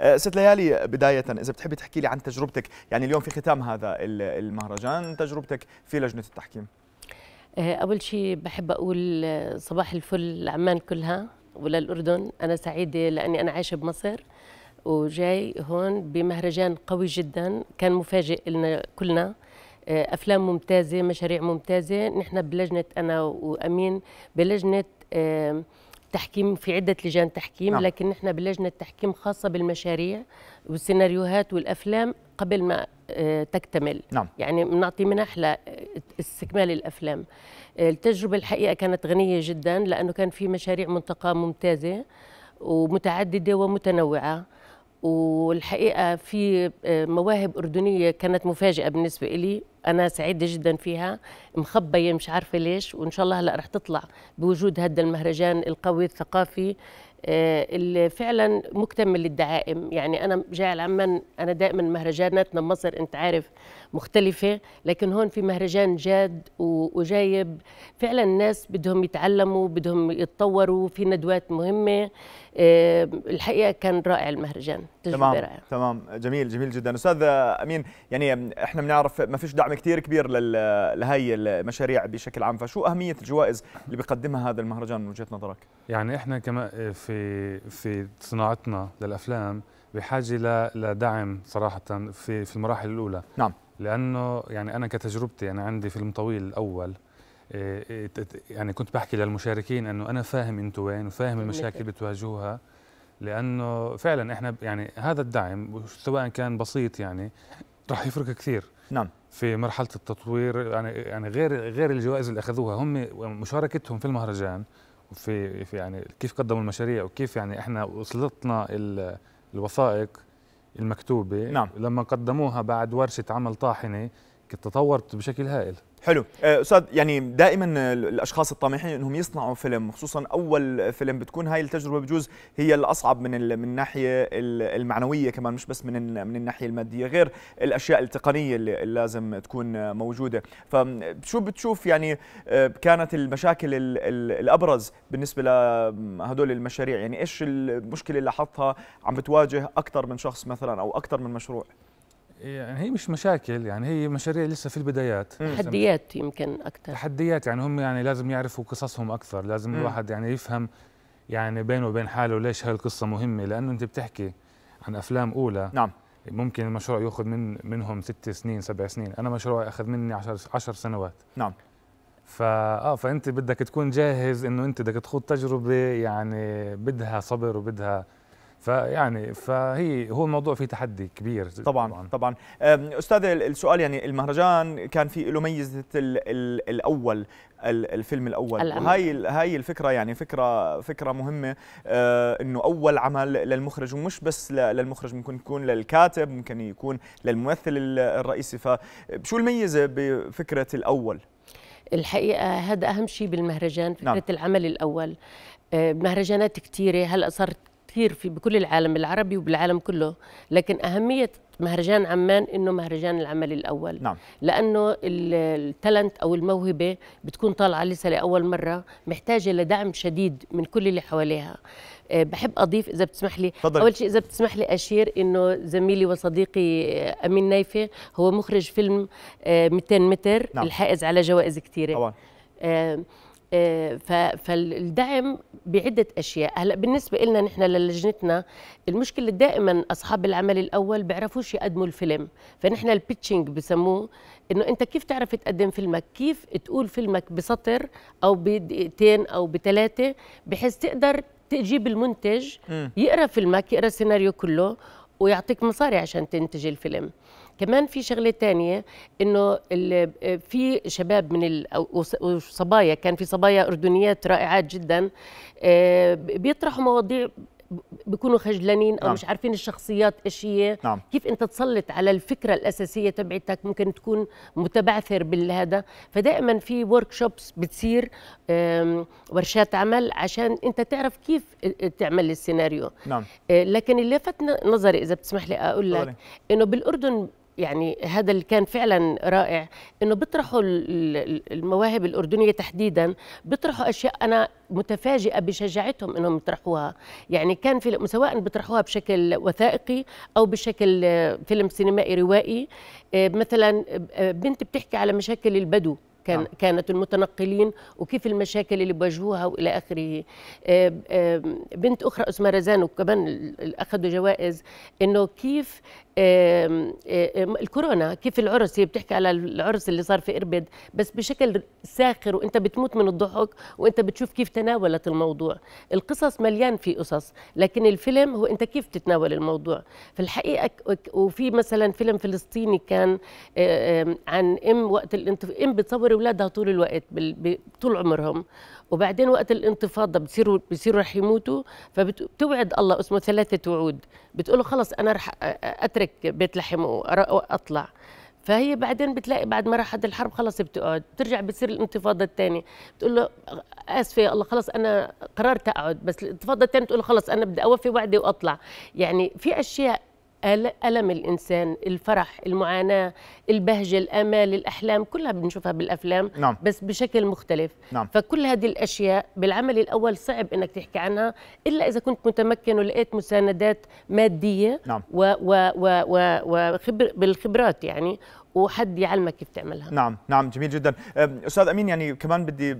أه، ست ليالي بداية إذا بتحبي تحكي لي عن تجربتك يعني اليوم في ختام هذا المهرجان تجربتك في لجنة التحكيم أه، أول شيء بحب أقول أه، صباح الفل لعمان كلها وللأردن أنا سعيدة لأني أنا عايشة بمصر وجاي هون بمهرجان قوي جدا كان مفاجئ لنا كلنا أفلام ممتازة مشاريع ممتازة نحن بلجنة أنا وأمين بلجنة التحكيم في عدة لجان تحكيم نعم. لكن نحن بلجنة تحكيم خاصة بالمشاريع والسيناريوهات والأفلام قبل ما آه، تكتمل نعم. يعني بنعطي منح لاستكمال الأفلام التجربة الحقيقة كانت غنية جدا لأنه كان في مشاريع منطقة ممتازة ومتعددة ومتنوعة والحقيقه في آه، مواهب اردنيه كانت مفاجئة بالنسبه لي انا سعيده جدا فيها مخبيه مش عارفه ليش وان شاء الله هلا رح تطلع بوجود هذا المهرجان القوي الثقافي آه، اللي فعلا مكتمل للدعائم يعني انا جاي على عمان انا دائما مهرجاناتنا مصر انت عارف مختلفه لكن هون في مهرجان جاد وجايب فعلا الناس بدهم يتعلموا بدهم يتطوروا في ندوات مهمه آه، الحقيقه كان رائع المهرجان تجربه تمام رائعه تمام جميل جميل جدا استاذ امين يعني احنا بنعرف ما فيش دعم كثير كبير لهي المشاريع بشكل عام فشو اهميه الجوائز اللي بيقدمها هذا المهرجان من وجهه نظرك يعني احنا كما آه، في في في صناعتنا للافلام بحاجه لدعم صراحه في في المراحل الاولى نعم لانه يعني انا كتجربتي انا عندي فيلم طويل الاول إيه، إيه، يعني كنت بحكي للمشاركين انه انا فاهم انتم وين وفاهم المشاكل اللي بتواجهوها لانه فعلا احنا يعني هذا الدعم سواء كان بسيط يعني راح يفرق كثير نعم في مرحله التطوير يعني يعني غير غير الجوائز اللي اخذوها هم مشاركتهم في المهرجان في, في يعني كيف قدموا المشاريع وكيف يعني احنا وصلتنا الوثائق المكتوبه نعم. لما قدموها بعد ورشه عمل طاحنه تطورت بشكل هائل حلو آه، استاذ يعني دائما الاشخاص الطامحين انهم يصنعوا فيلم خصوصا اول فيلم بتكون هاي التجربه بجوز هي الاصعب من من الناحيه المعنويه كمان مش بس من من الناحيه الماديه غير الاشياء التقنيه اللي لازم تكون موجوده فشو بتشوف يعني آه، كانت المشاكل الابرز بالنسبه لهدول المشاريع يعني ايش المشكله اللي لاحظتها عم بتواجه اكثر من شخص مثلا او اكثر من مشروع يعني هي مش مشاكل يعني هي مشاريع لسه في البدايات تحديات يمكن اكثر تحديات يعني هم يعني لازم يعرفوا قصصهم اكثر لازم مم. الواحد يعني يفهم يعني بينه وبين حاله ليش القصه مهمه لانه انت بتحكي عن افلام اولى نعم ممكن المشروع ياخذ من منهم ست سنين سبع سنين انا مشروعي اخذ مني 10 عشر سنوات نعم فا اه فانت بدك تكون جاهز انه انت بدك تخوض تجربه يعني بدها صبر وبدها فيعني فهي هو الموضوع فيه تحدي كبير طبعا طبعا استاذ السؤال يعني المهرجان كان في له ميزه الاول الفيلم الاول الأمر. وهي هاي الفكره يعني فكره فكره مهمه آه انه اول عمل للمخرج ومش بس للمخرج ممكن يكون للكاتب ممكن يكون للممثل الرئيسي فشو الميزه بفكره الاول الحقيقه هذا اهم شيء بالمهرجان نعم. فكره نعم. العمل الاول أه، مهرجانات كثيره هلا صارت كثير في بكل العالم العربي وبالعالم كله لكن أهمية مهرجان عمان انه مهرجان العمل الاول نعم. لانه التالنت او الموهبه بتكون طالعه لسه لاول مره محتاجه لدعم شديد من كل اللي حواليها آه، بحب اضيف اذا بتسمح لي فضل. اول شيء اذا بتسمح لي اشير انه زميلي وصديقي آه، امين نايفه هو مخرج فيلم 200 آه، متر نعم. الحائز على جوائز كثيره طبعا. آه، فالدعم بعده اشياء هلا بالنسبه لنا نحن للجنتنا المشكله دائما اصحاب العمل الاول بيعرفوش يقدموا الفيلم فنحن البيتشنج بسموه انه انت كيف تعرف تقدم فيلمك كيف تقول فيلمك بسطر او بدقيقتين او بثلاثه بحيث تقدر تجيب المنتج يقرا فيلمك يقرا السيناريو كله ويعطيك مصاري عشان تنتج الفيلم كمان في شغله تانية انه في شباب من وصبايا كان في صبايا اردنيات رائعات جدا آه، بيطرحوا مواضيع بيكونوا خجلانين او نعم. مش عارفين الشخصيات ايش هي نعم. كيف انت تسلط على الفكره الاساسيه تبعتك ممكن تكون متبعثر بالهذا فدائما في ورك شوبس بتصير ورشات عمل عشان انت تعرف كيف تعمل السيناريو نعم. آه، لكن اللي لفت نظري اذا بتسمح لي اقول لك انه بالاردن يعني هذا اللي كان فعلا رائع انه بيطرحوا المواهب الاردنيه تحديدا بيطرحوا اشياء انا متفاجئه بشجاعتهم انهم يطرحوها يعني كان في سواء بيطرحوها بشكل وثائقي او بشكل آه، فيلم سينمائي روائي آه، مثلا آه، بنت بتحكي على مشاكل البدو كان آه. كانت المتنقلين وكيف المشاكل اللي بواجهوها والى اخره آه، آه، بنت اخرى اسمها رزان وكمان اخذوا جوائز انه كيف الكورونا كيف العرس هي بتحكي على العرس اللي صار في اربد بس بشكل ساخر وانت بتموت من الضحك وانت بتشوف كيف تناولت الموضوع القصص مليان في قصص لكن الفيلم هو انت كيف تتناول الموضوع في الحقيقه وفي مثلا فيلم فلسطيني كان آه، عن ام وقت الانتف... ام بتصور اولادها طول الوقت طول عمرهم وبعدين وقت الانتفاضه بصيروا بصيروا رح يموتوا فبتوعد الله اسمه ثلاثه وعود بتقول له خلص انا رح اترك بيت لحم واطلع فهي بعدين بتلاقي بعد ما راحت الحرب خلص بتقعد بترجع بتصير الانتفاضه الثانيه بتقول له اسفه يا الله خلص انا قررت اقعد بس الانتفاضه الثانيه بتقول له خلص انا بدي اوفي وعدي واطلع يعني في اشياء ألم الإنسان الفرح المعاناة البهجة الأمال الأحلام كلها بنشوفها بالأفلام نعم. بس بشكل مختلف نعم. فكل هذه الأشياء بالعمل الأول صعب أنك تحكي عنها إلا إذا كنت متمكن ولقيت مساندات مادية نعم. و و و و وخبر بالخبرات يعني وحد يعلمك كيف تعملها نعم نعم جميل جدا استاذ امين يعني كمان بدي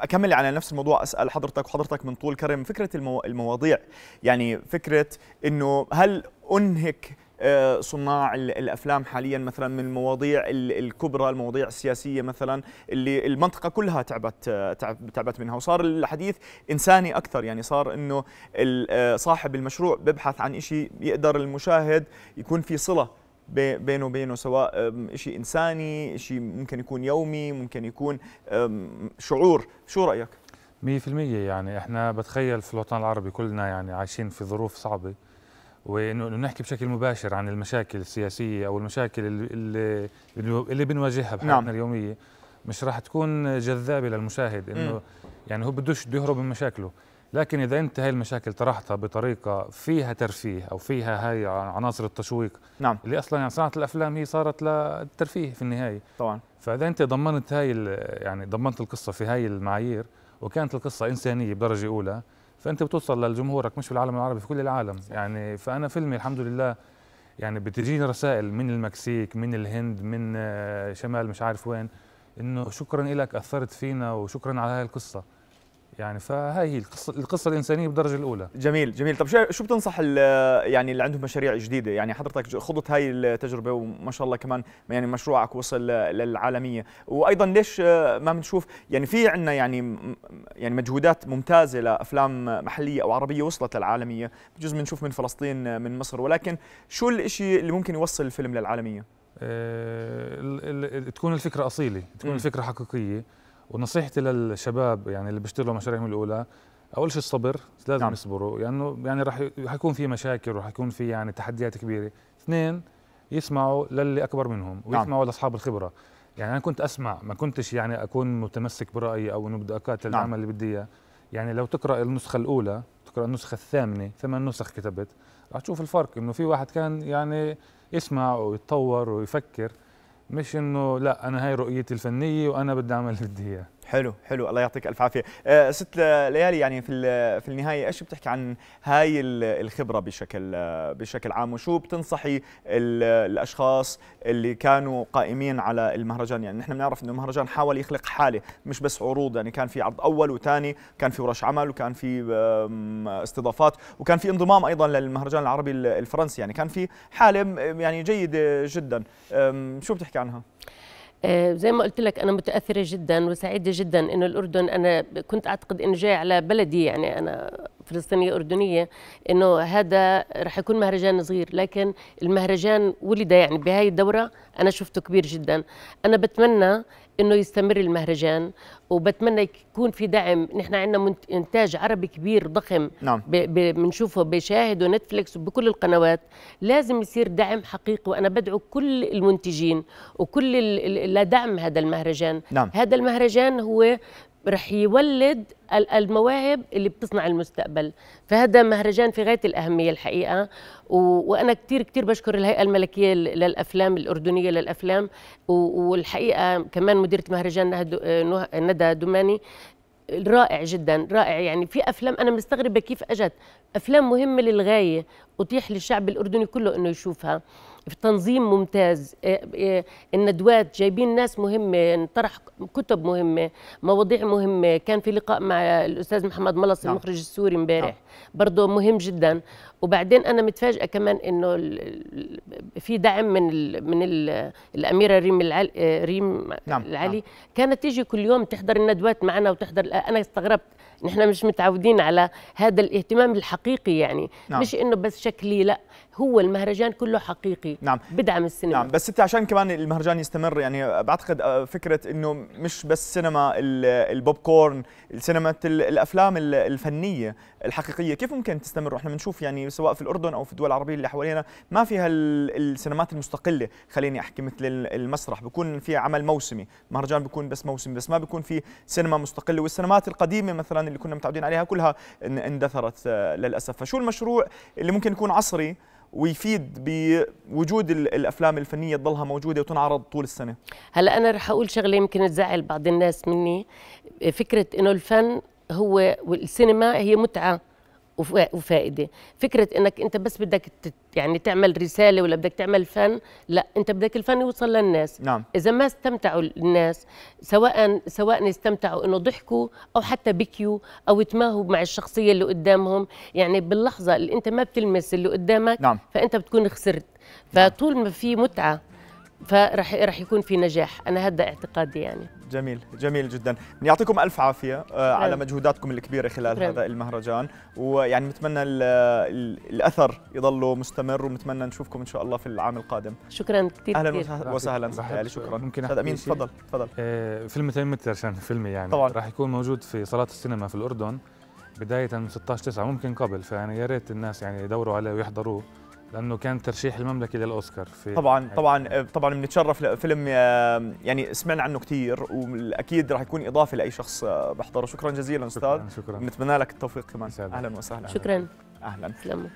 اكمل على نفس الموضوع اسال حضرتك وحضرتك من طول كرم فكره المو... المواضيع يعني فكره انه هل انهك أه، صناع الافلام حاليا مثلا من المواضيع الكبرى المواضيع السياسيه مثلا اللي المنطقه كلها تعبت أه، تعبت منها وصار الحديث انساني اكثر يعني صار انه أه، صاحب المشروع ببحث عن شيء يقدر المشاهد يكون في صله بينه وبينه سواء شيء انساني شيء ممكن يكون يومي ممكن يكون شعور شو رايك 100% يعني احنا بتخيل في الوطن العربي كلنا يعني عايشين في ظروف صعبه وانه نحكي بشكل مباشر عن المشاكل السياسيه او المشاكل اللي اللي بنواجهها بحياتنا نعم. اليوميه مش راح تكون جذابه للمشاهد انه يعني هو بدوش بده يهرب من مشاكله لكن إذا أنت هاي المشاكل طرحتها بطريقة فيها ترفيه أو فيها هاي عناصر التشويق نعم اللي أصلا يعني صناعة الأفلام هي صارت للترفيه في النهاية طبعا فإذا أنت ضمنت هاي يعني ضمنت القصة في هاي المعايير وكانت القصة إنسانية بدرجة أولى فأنت بتوصل لجمهورك مش في العالم العربي في كل العالم صح. يعني فأنا فيلمي الحمد لله يعني بتجيني رسائل من المكسيك من الهند من آه، شمال مش عارف وين انه شكرا لك اثرت فينا وشكرا على هاي القصه يعني فهي القصه القصه الانسانيه بالدرجه الاولى جميل جميل طب شو شو بتنصح يعني اللي عندهم مشاريع جديده يعني حضرتك خضت هاي التجربه وما شاء الله كمان يعني مشروعك وصل للعالميه وايضا ليش ما بنشوف يعني في عندنا يعني يعني مجهودات ممتازه لافلام محليه او عربيه وصلت للعالميه بجوز بنشوف من فلسطين من مصر ولكن شو الشيء اللي ممكن يوصل الفيلم للعالميه أه تكون الفكره اصيله تكون م. الفكره حقيقيه ونصيحتي للشباب يعني اللي بيشتغلوا مشاريعهم الاولى اول شيء الصبر لازم نعم. يصبروا لانه يعني, يعني راح حيكون في مشاكل وراح يكون في يعني تحديات كبيره اثنين يسمعوا للي اكبر منهم نعم. ويسمعوا نعم. لاصحاب الخبره يعني انا كنت اسمع ما كنتش يعني اكون متمسك برايي او انه بدي اقاتل نعم. العمل اللي بدي اياه يعني لو تقرا النسخه الاولى تقرا النسخه الثامنه ثمان نسخ كتبت راح تشوف الفرق انه في واحد كان يعني يسمع ويتطور ويفكر مش انه لا انا هاي رؤيتي الفنيه وانا بدي اعمل اللي بدي اياه حلو حلو الله يعطيك الف عافيه آه، ست ليالي يعني في في النهايه ايش بتحكي عن هاي الخبره بشكل بشكل عام وشو بتنصحي الاشخاص اللي كانوا قائمين على المهرجان يعني نحن بنعرف انه المهرجان حاول يخلق حاله مش بس عروض يعني كان في عرض اول وثاني كان في ورش عمل وكان في استضافات وكان في انضمام ايضا للمهرجان العربي الفرنسي يعني كان في حاله يعني جيده جدا شو بتحكي عنها آه، زي ما قلت لك انا متاثره جدا وسعيده جدا انه الاردن انا كنت اعتقد انه جاي على بلدي يعني انا فلسطينيه اردنيه انه هذا رح يكون مهرجان صغير لكن المهرجان ولد يعني بهاي الدوره انا شفته كبير جدا انا بتمنى انه يستمر المهرجان وبتمنى يكون في دعم نحن عندنا انتاج عربي كبير ضخم نعم. بنشوفه بشاهد ونتفليكس وبكل القنوات لازم يصير دعم حقيقي وانا بدعو كل المنتجين وكل لدعم هذا المهرجان نعم. هذا المهرجان هو رح يولد المواهب اللي بتصنع المستقبل فهذا مهرجان في غاية الأهمية الحقيقة و... وأنا كتير كتير بشكر الهيئة الملكية للأفلام الأردنية للأفلام و... والحقيقة كمان مديرة مهرجان آه، ندى دوماني رائع جدا رائع يعني في افلام انا مستغربه كيف اجت افلام مهمه للغايه اتيح للشعب الاردني كله انه يشوفها تنظيم ممتاز الندوات إيه، إيه، جايبين ناس مهمه طرح كتب مهمه مواضيع مهمه كان في لقاء مع الاستاذ محمد ملص نعم. المخرج السوري امبارح نعم. برضه مهم جدا وبعدين انا متفاجئه كمان انه في دعم من الـ من الـ الاميره ريم العل ريم نعم. العلي نعم. كانت تيجي كل يوم تحضر الندوات معنا وتحضر انا استغربت نحن مش متعودين على هذا الاهتمام الحقيقي يعني نعم. مش انه بس شكلي لا هو المهرجان كله حقيقي نعم بدعم السينما نعم بس انت عشان كمان المهرجان يستمر يعني بعتقد آه، فكره انه مش بس سينما البوب كورن سينما الافلام الفنيه الحقيقيه كيف ممكن تستمر واحنا بنشوف يعني سواء في الاردن او في الدول العربيه اللي حوالينا ما فيها السينمات المستقله خليني احكي مثل المسرح بكون في عمل موسمي مهرجان بيكون بس موسمي بس ما بيكون في سينما مستقله والسينمات القديمه مثلا اللي كنا متعودين عليها كلها اندثرت آه، للاسف فشو المشروع اللي ممكن يكون عصري ويفيد بوجود الافلام الفنيه تضلها موجوده وتنعرض طول السنه هلا انا رح اقول شغله يمكن تزعل بعض الناس مني فكره انه الفن هو والسينما هي متعه وفائده فكره انك انت بس بدك يعني تعمل رساله ولا بدك تعمل فن لا انت بدك الفن يوصل للناس نعم. اذا ما استمتعوا الناس سواء سواء استمتعوا انه ضحكوا او حتى بكيوا او تماهوا مع الشخصيه اللي قدامهم يعني باللحظه اللي انت ما بتلمس اللي قدامك نعم. فانت بتكون خسرت نعم. فطول ما في متعه فرح رح يكون في نجاح انا هذا اعتقادي يعني جميل جميل جدا يعني يعطيكم الف عافيه آه، على مجهوداتكم الكبيره خلال هذا المهرجان ويعني نتمنى الاثر يضل مستمر ونتمنى نشوفكم ان شاء الله في العام القادم شكرا كثير اهلا وسهلا سهلا يعني شكرا ممكن استاذ امين تفضل تفضل آه فيلم تيمتر عشان فيلمي يعني طبعا راح يكون موجود في صالات السينما في الاردن بدايه من 16 9 ممكن قبل فيعني يا ريت الناس يعني يدوروا عليه ويحضروه لانه كان ترشيح المملكه للاوسكار في طبعا طبعا إيه، طبعا بنتشرف لفيلم آه، يعني سمعنا عنه كثير واكيد راح يكون اضافه لاي شخص آه، بحضره شكرا جزيلا استاذ شكرا, شكرا. نتمنى لك التوفيق كمان اهلا وسهلا شكرا اهلا أهلاً.